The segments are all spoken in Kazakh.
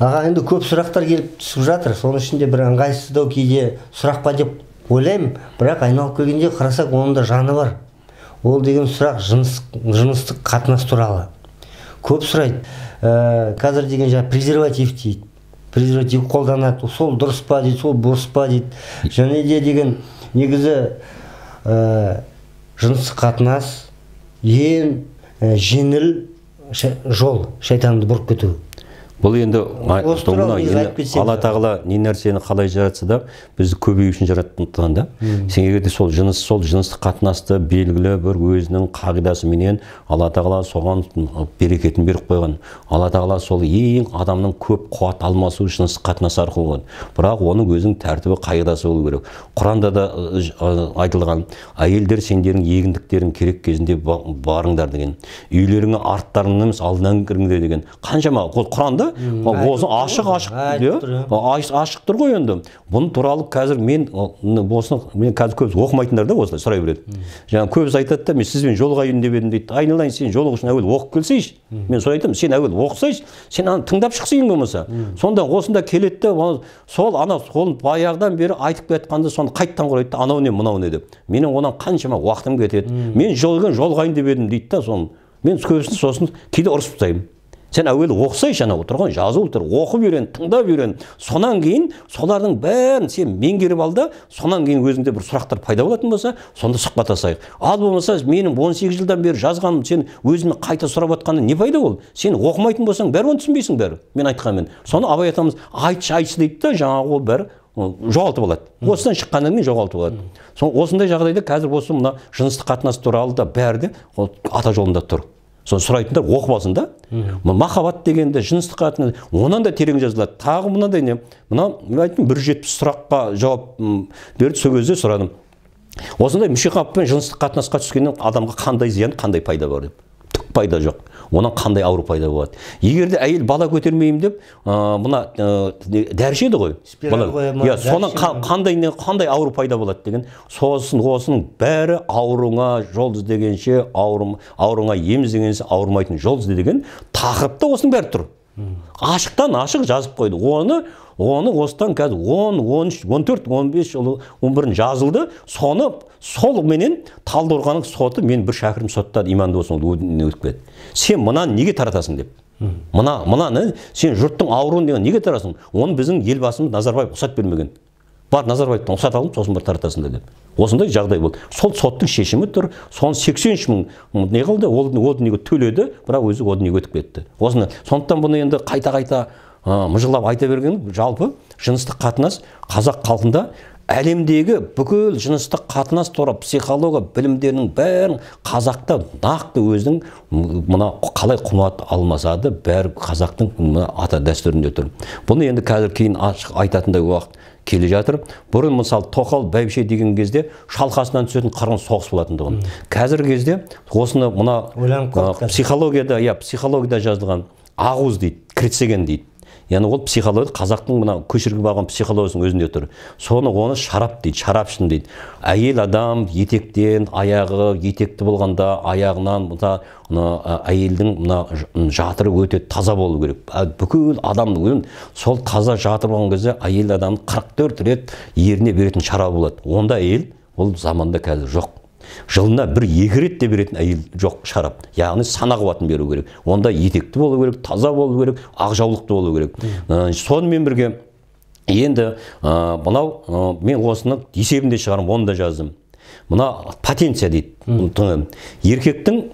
аға енді көп сұрақтар келіп түсіп жатыр соның ішінде бір ыңғайсыздау кейде сұрақ па деп ойлаймын бірақ айналып келгенде қарасақ оның да жаны бар ол деген сұрақ жыныс, жыныстық қатынас туралы көп сұрайды ә, қазір деген жаңағы презерватив дейді презерватив қолданады сол дұрыс па дейді сол бұрыс па дейді және де деген негізі ә, жыныстық қатынас ең ә, жеңіл жол шайтанды бұрып кету бұл енді алла тағала не нәрсені қалай жаратса да бізді көбею үшін жаратқан да сен сол жыныс сол жыныстық қатынасты белгілі бір өзінің қағидасыменен алла тағала соған берекетін беріп қойған алла тағала сол ең адамның көп қуат алмасу жыныстық қатынас арқылы бірақ оның өзінің тәртібі қағидасы болу керек құранда да айтылған әйелдер сендердің егіндіктерің керек кезінде барыңдар деген үйлеріңе арттарыңнан емес алдынан кіріңдер деген қаншама ол құранда осы ашық ашық иә? ашық тұр ғой енді бұны туралы қазір мен осыны мен қазір көбісі оқымайтындар да осылай сұрай береді жаңағы көбісі айтады да мен сізбен жолығайын деп едім дейді айналайын сен жолығу үшін әуелі оқып келсейші мен солай айтамын сен әуелі оқысайшы сен ана тыңдап шықсы? ең болмаса сонда осында келеді де сол ана соны баяғыдан бері айтып келе жатқанда соны қайтадан құрайды да анау не мынау не деп менің одан қаншама уақытым кетеді мен жолығайын деп едім дейді да соны мен көбісін сосын кейде ұрысып тастаймын сен әуелі оқысайшы анау ғой жазылып тұр оқып үйрен тыңдап үйрен сонан кейін солардың бәрін сен меңгеріп ал да сонан кейін өзіңде бір сұрақтар пайда болатын болса сонда сұхбаттасайық ал болмаса менің 18 жылдан бері жазғаным сен өзің қайта сұрап жатқаны не пайда ол сен оқымайтын болсаң бәрі оны түсінбейсің бәрі мен айтқанмен соны абай атамыз айтшы айтшы дейді да жаңағы ол бәрі жоғалтып алады осыдан шыққаннан кейін жоғалтып алады сол осындай жағдайда қазір осы мына жыныстық қатынас туралы да бәрі де ол ата жолында тұр соны сұрайтындар оқып алсын да мына махаббат дегенде жыныстық қатынас онан да терең жазылады тағы мынандай не мына айттым бір жетпіс сұраққа жауап берді сол кезде сұрадым осындай мүшеқаппен жыныстық қатынасқа түскеннен адамға қандай зиян қандай пайда бар деп пайда жоқ онан қандай ауру пайда болады егер де әйел бала көтермеймін деп ә, мына ә, ғой иә содан қандай қандай ауру пайда болады деген сосын осының бәрі ауруыңа жол іздегенше ауру, ауруыңа ем іздегенше ауырмайтын жол ізде деген тақырыпта осының бәрі тұр ашықтан ашық жазып қойды оны оны осыдан қазір он он үш он төрт он бес жыл он бірін жазылды соны сол менен талдықорғанның соты мен бір шәкірім соттады иманды болсын ол өтіп кетті сен мынаны неге таратасың деп мына мынаны сен жұрттың ауруын деген неге тарасың оны біздің елбасымыз назарбаев рұқсат бермеген бар назарбаевтан рұқсат алып сосын бір таратасыңдар деп осындай жағдай болды сол соттың шешімі тұр соны сексен үш мың не қылды ол, ол дүниеге төледі бірақ өзі ол дүниеге өтіп кетті осыны сондықтан бұны енді қайта қайта мыжылап айта берген жалпы жыныстық қатынас қазақ халқында әлемдегі бүкіл жыныстық қатынас туралы психология білімдерінің бәрін қазақта нақты өзінің мына қалай құмат алмасады бәрі қазақтың мына ата дәстүрінде тұр бұны енді қазір кейін ашық айтатындай уақыт келе жатыр бұрын мысалы тоқал бәйбіше деген кезде шалқасынан түсетін қырғын соғыс болатындығын қазіргі кезде осыны мына психологияда иә психологияда жазылған ақуыз дейді критсеген дейді яғни ол психология қазақтың мына көшіргіп алған психологиясының өзінде тұр соны оны шарап дейді шарапшын дейді әйел адам етектен аяғы етекті болғанда аяғынан мына мына әйелдің мына жатыры өте таза болу керек бүкіл адамның сол таза жатыр болған кезде әйел адам 44 рет еріне беретін шарап болады онда әйел ол заманда қазір жоқ жылына бір екі рет те беретін әйел жоқ шарап яғни сана қуатын беру керек онда етекті болу керек таза болу керек ақ жаулықты болу керек сонымен бірге енді мынау мен осыны есебінде шығарым оны да жаздым мына потенция дейді еркектің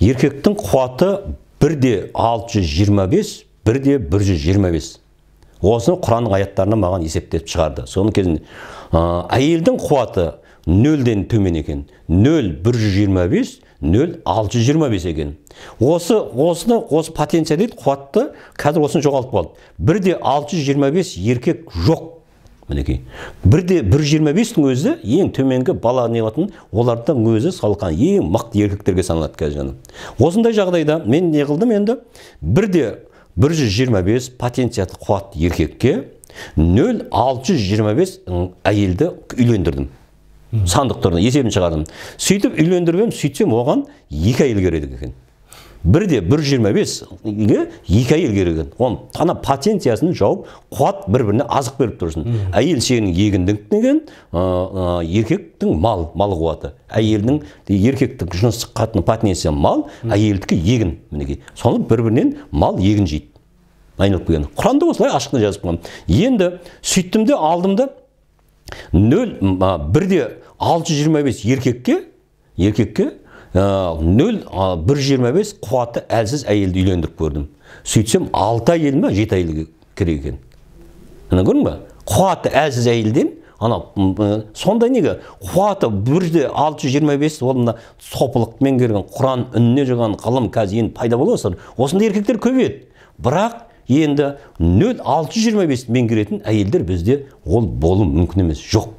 еркектің қуаты бірде 625, бірде 125. Осыны Құранның аяттарынан маған есептеп шығарды. Соның кезінде әйелдің қуаты нөлден төмен екен нөл бір жүз нөл алты екен осы осыны осы потенция дейді қуатты қазір осыны жоғалтып болды. бірде 625 жүз еркек жоқ мінекей бірде бір жиырма бестің өзі ең төменгі бала неғылатын олардың өзі салқан ең мықты еркектерге саналады қазір жаным. осындай жағдайда мен не қылдым енді бірде бір жүз жиырма бес еркекке нөл алты әйелді үйлендірдім сандық түрде есебін шығардым сөйтіп үйлендіріп едім сөйтсем оған екі әйел керек екен бірде бір жиырма бесге екі әйел керек екен оны ана потенциясын жауып қуат бір біріне азық беріп тұрсын әйел сенің егіндің деген еркектің мал мал қуаты әйелдің еркектік жыныстық қатыны патенция мал әйелдікі егін мінекей соны бір бірінен мал егін жейді айналып келген құранда осылай ашықтан жазып қойған енді сөйттім де алдым да нөл бірде алты жиырма бес еркекке еркекке нөл бір жиырма бес қуаты әлсіз әйелді үйлендіріп көрдім сөйтсем алты әйел ма жеті әйел керек екен міне көрдің ба қуаты әлсіз әйелден ана сондай неге қуаты бір алты жүз жиырма бес ол мына сопылықты меңгерген құран үніне жаған ғылым қазір енді пайда бола бастады осындай еркектер көбейеді бірақ енді 0625 алты жүз әйелдер бізде ол болу мүмкін емес жоқ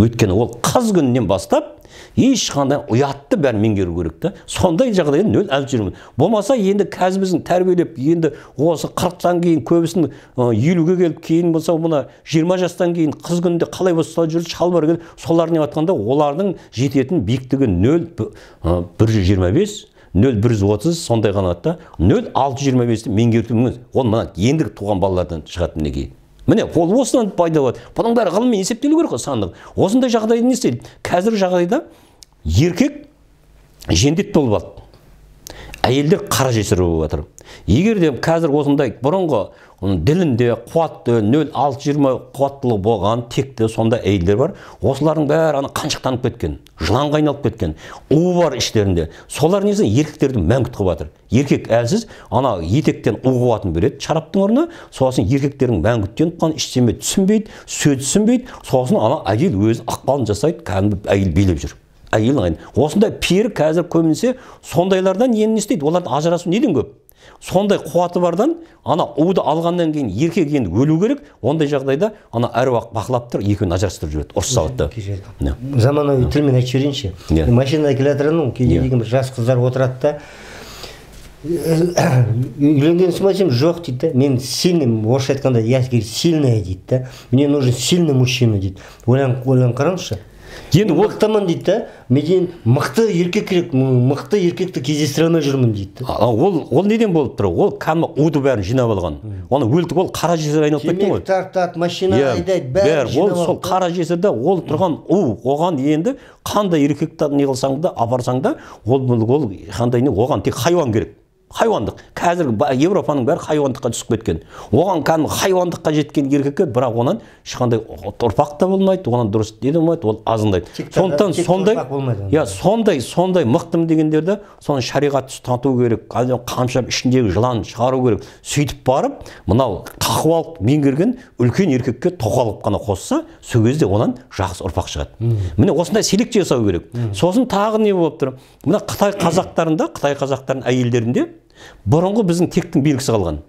өйткені ол қыз күнінен бастап ешқандай ұятты бәрін меңгеру керек та сондай жағдайда нөл әлі болмаса енді қазір біздің тәрбиелеп енді осы қырықтан кейін көбісін елуге келіп кейін болса мына жиырма жастан кейін қыз күнінде қалай болса жүрді шалбар солар не жатқанда олардың жететін биіктігі нөл бір жүз жиырма бес нөл бір сондай ғана да нөл алты жүз жиырма бесті ол мына ендігі туған балалардан шығады мінекей міне ол осыдан пайда болады бұның бәрі ғылыммен есептелу керек қой сандық осындай жағдайда не істейді қазіргі жағдайда еркек жендет болып алды әйелдер қара жесір болып жатыр егер де қазір осындай бұрынғы ділінде қуатты нөл алты жиырма қуаттылығы болған текті сондай әйелдер бар осылардың бәрі ана қаншықтанып кеткен жыланға айналып кеткен у бар іштерінде солар несі еркектерді мәңгүрт қылып жатыр еркек әлсіз ана етектен у қуатын береді шараптың орнына сосын еркектердің мәңгүрттеніп қалған ештеме түсінбейді сөз түсінбейді сосын ана әйел өзі ықпалын жасайды кәдімгі әйел билеп жүр әйел ағайын осындай пері қазір көбінесе сондайлардан енді не істейді олардың ажырасу неден көп сондай қуаты бардан ана уды алғаннан кейін еркек енді өлу керек ондай жағдайда ана әруақ бақылап тұр екеуін ажырастырып жібереді ұрыс салады заманауи тілмен айтып жіберейінші yeah. машинаға келе жатыр кейде деген бір жас қыздар отырады да үйленгенсің ба десем жоқ дейді да мен сильный орысша айтқанда я теперь сильная дейді да мне нужен сильный мужчина дейді ойланып ойланып қараңызшы енді мықтымын дейді да мен мықты еркек керек мықты еркекті кездестіре алмай жүрмін дейді ол ол неден болып тұр ол кәдімгі уды бәрін жинап алған оны өлтіп ол қара жесір айналып кеткен ғой тартады машина иә, айдайды бәрі ол сол қара жесірде ол тұрған у оған енді қандай еркекті не қылсаң да апарсаң да ол ол қандай не оған тек хайуан керек хайуандық қазіргі еуропаның бәрі хайуандыққа түсіп кеткен оған кәдімгі хайуандыққа жеткен еркекке бірақ онан ешқандай ұрпақ та болмайды оған дұрыс не болмайды ол азындайды сондықтан сондай иә сондай сондай мықтымын дегендерді соны шариғат ұстату керек қамшап ішіндегі жылан шығару керек сөйтіп барып мынау тақуалық меңгерген үлкен еркекке тоқалып қана қосса сол кезде онан жақсы ұрпақ шығады міне осындай селекция жасау керек сосын тағы не болып тұр мына қытай қазақтарында қытай қазақтарының әйелдерінде бұрынғы біздің тектің белгісі қалған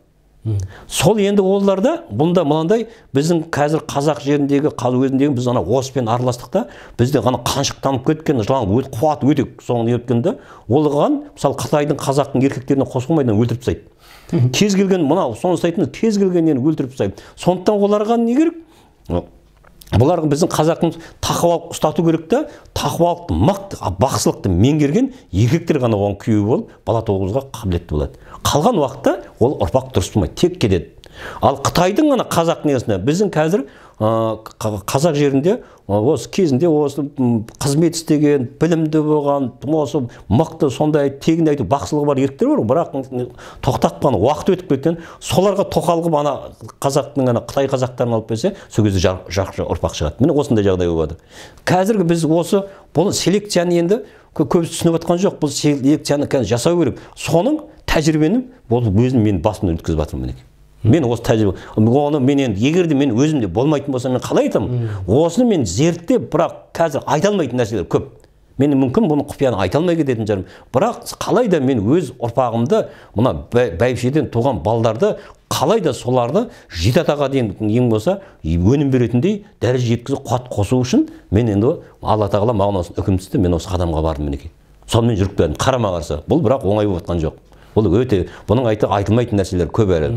сол енді оларда бұнда мынандай біздің қазір қазақ жеріндегі қазақ өзіндегі біз ана оспен араластық та бізде ана қаншықтанып кеткен өт, қуат өте соңын неткен да олған мысалы қытайдың қазақтың еркектеріне қосылмайдан өлтіріп тастайды кез келген мынау соны ұстайтын кез келгеннен өлтіріп тастайды сондықтан оларға не керек бұлар біздің қазақтың тақуалық ұстату керек та тақуалықты мықты бақсылықты меңгерген еркектер ғана оған күйеу болып бала туғызуға қабілетті болады қалған уақытта ол ұрпақ дұрыс болмайды тек кетеді ал қытайдың ғана қазақ несіне біздің қазір қазақ жерінде осы кезінде осы қызмет істеген білімді болған осы мықты сондай тегін әйтеуір бақсылығы бар еріктер бар бірақ қалған уақыт өтіп кеткен соларға тоқал қылып ана қазақтың ана қытай қазақтарын алып келсе сол кезде жақсы ұрпақ шығады міне осындай жағдай болады қазіргі біз осы бұл селекцияны енді көбісі түсініп жатқан жоқ бұл селекцияны қазір жасау керек соның тәжірибені бұл өзім мен басымнан өткізіп жатырмын мінекей мен осы тәжірибе оны мен енді егер де мен өзімде болмайтын болса мен қалай айтамын осыны мен зерттеп бірақ қазір айта алмайтын нәрселер көп мен мүмкін бұны құпияны айта алмай кететін шығармын бірақ қалай да мен өз ұрпағымды мына бәйбішеден туған балдарды қалай да соларды жеті атаға дейін ең болса өнім беретіндей дәреже жеткізіп қуат қосу үшін мен енді алла тағала маған осы үкім түсті мен осы қадамға бардым мінекей сонымен жүріп келдім қарама қарсы бұл бірақ оңай болып жатқан жоқ ол өте бұның айты айтылмайтын нәрселер көп әлі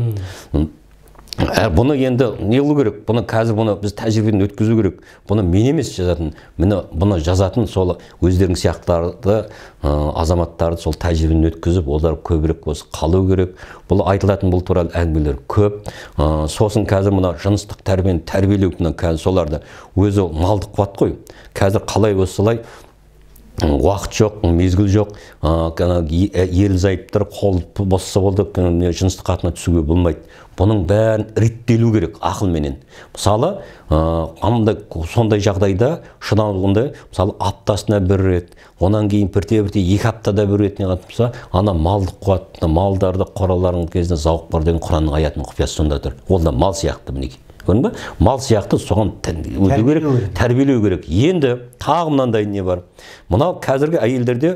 бұны енді не қылу керек бұны қазір бұны біз тәжірибеден өткізу керек бұны мен емес жазатын міне бұны жазатын сол өздерің сияқтыларды ә, азаматтарды сол тәжірибеден өткізіп олар көбірек осы қалу керек бұл айтылатын бұл туралы әңгімелер көп ә, сосын қазір мына жыныстық тәрбиені тәрбиелеу мына қазір соларды өзі малдық қуат қой қазір қалай осылай уақыт жоқ мезгіл жоқ ерлі тұр қол босса болды жыныстық қатына түсуге болмайды бұның бәрін реттелу керек ақылменен мысалы андай сондай жағдайда шыдамында мысалы аптасына бір рет одан кейін бірте бірте екі аптада бір рет болса ана малдық қуады малдарды қораларың кезінде зауық бар деген құранның аятының құпиясы сонда тұр ол да мал сияқты мінекей көрдің ба мал сияқты соған өту керек тәрбиелеу керек енді тағы мынандай не бар мынау қазіргі әйелдерде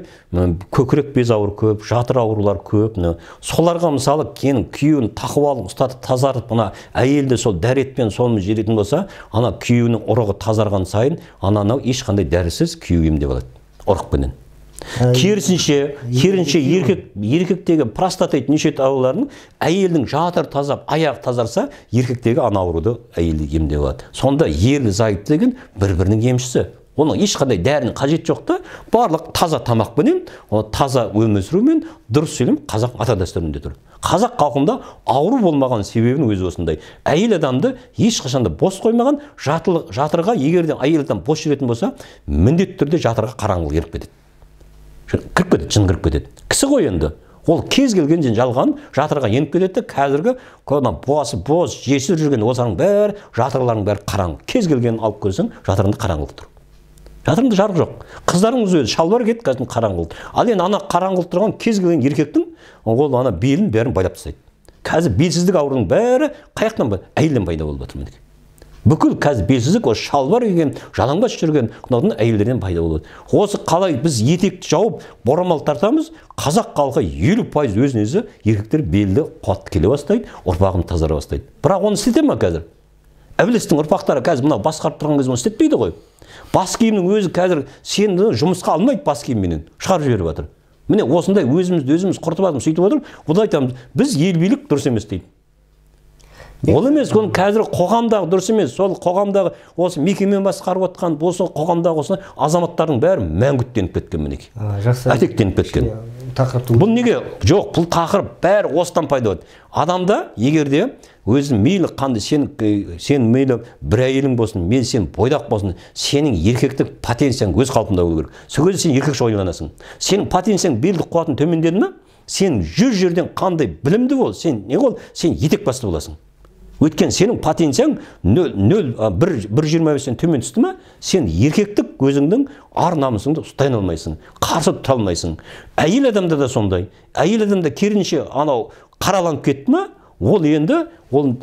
көкірек без ауыр көп жатыр аурулар көп міне соларға мысалы кенің күйеуін алып ұстатып тазартып мына әйелді сол дәретпен соны жеретін болса ана күйеуінің ұрығы тазарған сайын ана анау ешқандай дәрісіз күйеуі емдеп алады ұрықпенен керісінше керісінше еркек еркектегі простатит нешет ауруларын әйелдің жатыр тазап аяқ тазарса еркектегі ана ауруды әйел емдеп алады сонда ерлі зайыпты деген бір бірінің емшісі оның ешқандай дәрінің қажеті жоқ та барлық таза тамақпенен таза өмір сүрумен дұрыс сөйлем қазақ ата дәстүрінде тұр қазақ халқында ауру болмаған себебін өзі осындай әйел адамды ешқашан да бос қоймаған жатырға егер де әйел адам бос жүретін болса міндетті түрде жатырға қараңғылық еріп кетеді кіріп кетеді жын кіріп кетеді кісі ғой енді ол кез келген жалған жатырға еніп кетеді қазіргі ана боасы боз жесір жүрген осаның бәрі жатырларың бәрі қараңғы кез келгенін алып келсең жатырында қараңғылық тұр жатырында жарық жоқ қыздарыңыз өзі шалбар киеді қазір қараңғы болды ал енді ана қараңғылық тұрған кез келген еркектің ол ана белін бәрін байлап тастайды қазір белсіздік ауруының бәрі қай жақтан әйелден пайда болып жатыр мінекей бүкіл қазір белсіздік осы шалбар киген жалаңбас жүрген мынаудың әйелдерінен пайда болады осы қалай біз етекті жауып орамал тартамыз қазақ халқы елу пайыз өзін өзі еркектер белді қуатты келе бастайды ұрпағын тазара бастайды бірақ оны істете ма қазір әбілістің ұрпақтары қазір мынау басқарып тұрған кезде оны істетпейді ғой бас киімнің өзі қазір сені жұмысқа алмайды бас киімменен шығарып жіберіп жатыр міне осындай өзімізді өзіміз құртып жатырмыз сөйтіп отырып одан айтамыз біз ел билік дұрыс емес дейді ол емес ол қазір қоғамдағы дұрыс емес сол қоғамдағы осы мекеме басқарып отқан болсын қоғамдағы осы азаматтардың бәрі мәңгүттеніп кеткен мінекей жақсы әтектеніп кеткен тақырып бұл неге жоқ бұл тақырып бәрі осыдан пайда болады адамда егер де өзі мейлі қандай сен э, сен мейлі бір әйелің болсын мен сен бойдақ болсын сенің еркектік потенцияң өз қалпында болу керек сол кезде сен еркекше ойланасың сенің потенцияң белдік қуатың төмендеді ме сен жүз жерден қандай білімді бол сен не ол сен етек басты боласың өйткені сенің потенцияң нөл нөл бір бір жиырма бестен төмен түсті ма сен еркектік өзіңнің ар намысыңды ұстай алмайсың қарсы тұра алмайсың әйел адамда да сондай әйел адамда керінше анау қараланып кетті ма ол енді ол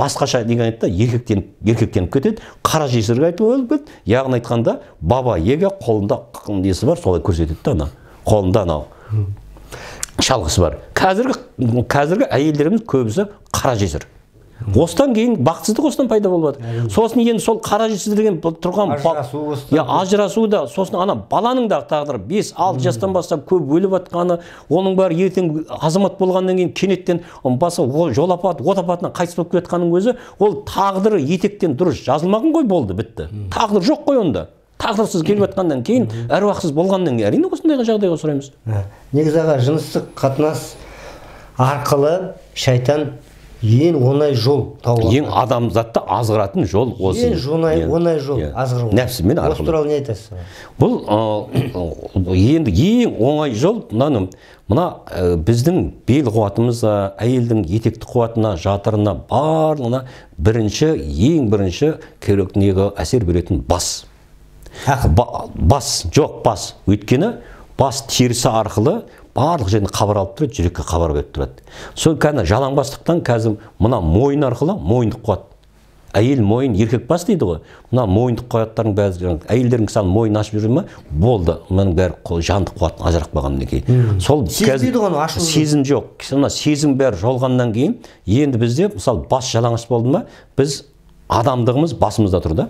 басқаша деген айтты еркектен еркектеніп кетеді қара жесірге айтылып кетеді яғни айтқанда баба ега қолында несі бар солай көрсетеді да ана қолында анау шалғысы бар қазіргі қазіргі әйелдеріміз көбісі қара жесір осыдан кейін бақытсыздық осыдан пайда болып жатыр сосын енді сол қара деген тұрған ажырасу иә ажырасу да сосын ана баланың да тағдыры бес алты жастан бастап көп өліп жатқаны оның бәрі ертең азамат болғаннан кейін кенеттен баса жол апаты от апатынан қайтыс болып келе жатқанның өзі ол тағдыры етектен дұрыс жазылмаған ғой болды бітті тағдыр жоқ қой онда тағдырсыз келіп жатқаннан кейін әруақсыз болғаннан кейін әрине осындай жағдайға ұшыраймыз ә, негізі аға жыныстық қатынас арқылы шайтан ең оңай жол тауға ең адамзатты азғыратын жол осы ең оңай оңай жол азғыру нәпсімен арқылы осы туралы не айтасыз бұл енді ең оңай жол мынаны мына ә, біздің бел қуатымызға әйелдің етекті қуатына жатырына барлығына бірінші ең бірінші керек әсер беретін бас бас жоқ бас өйткені бас терісі арқылы барлық жерден хабар алып тұрады жүрекке хабар беріп тұрады сол кәдімгі жалаңбастықтан қазір мына мойын арқылы мойындық қуады әйел мойын еркек бас дейді ғой мына мойындық қуаттардың бәрі әйелдердің саны мойын ашып жүр ма болды мынаның бәрі жандық қуатын ажырап қалғаннан кейін сол сезім жоқ мына сезім бәрі жолғаннан кейін енді бізде мысалы бас жалаңаш болды ма біз адамдығымыз басымызда тұр да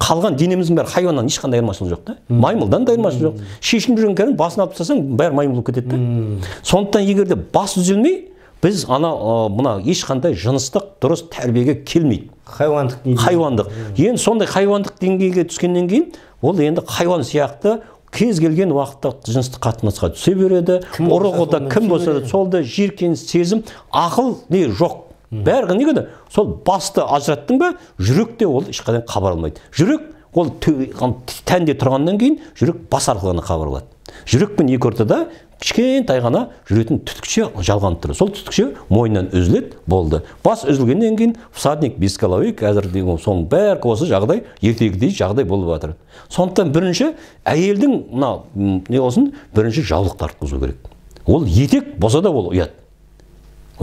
қалған денеміздің бәрі хайуаннан ешқандай айырмашылығы жоқ та маймылдан да айырмашылығы жоқ шешініп жүрген кәдімгі басын алып тастасаң бәрі маймыл болып кетеді да сондықтан егер де бас түзелмей біз ана мына ешқандай жыныстық дұрыс тәрбиеге келмейді хайуандық деңгей хайуандық енді сондай хайуандық деңгейге түскеннен кейін ол енді хайуан сияқты кез келген уақытта жыныстық қатынасқа түсе береді ұрығы да кім болса да сол да жиіркеніс сезім ақыл не жоқ бәрі неге сол басты ажыраттың ба жүректе ол ешқайдан хабар алмайды жүрек ол тәнде тұрғаннан кейін жүрек бас арқылы ғана хабар алады жүрек пен екі ортада кішкентай ғана жүретін түтікше жалғанып тұр сол түтікше мойнынан үзіледі болды бас үзілгеннен кейін всадник бесколовый қазір соның бәрі осы жағдай ертегідей жағдай болып жатыр сондықтан бірінші әйелдің мына не болсын бірінші жаулық тартқызу керек ол етек болса да ол ұят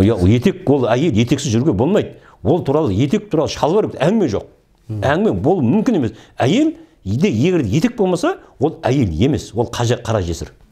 етек ол әйел етексіз жүрге болмайды ол туралы етек туралы шалбар әңгіме жоқ әңгіме бұл мүмкін емес әйел егер етек болмаса ол әйел емес ол қажа, қара жесір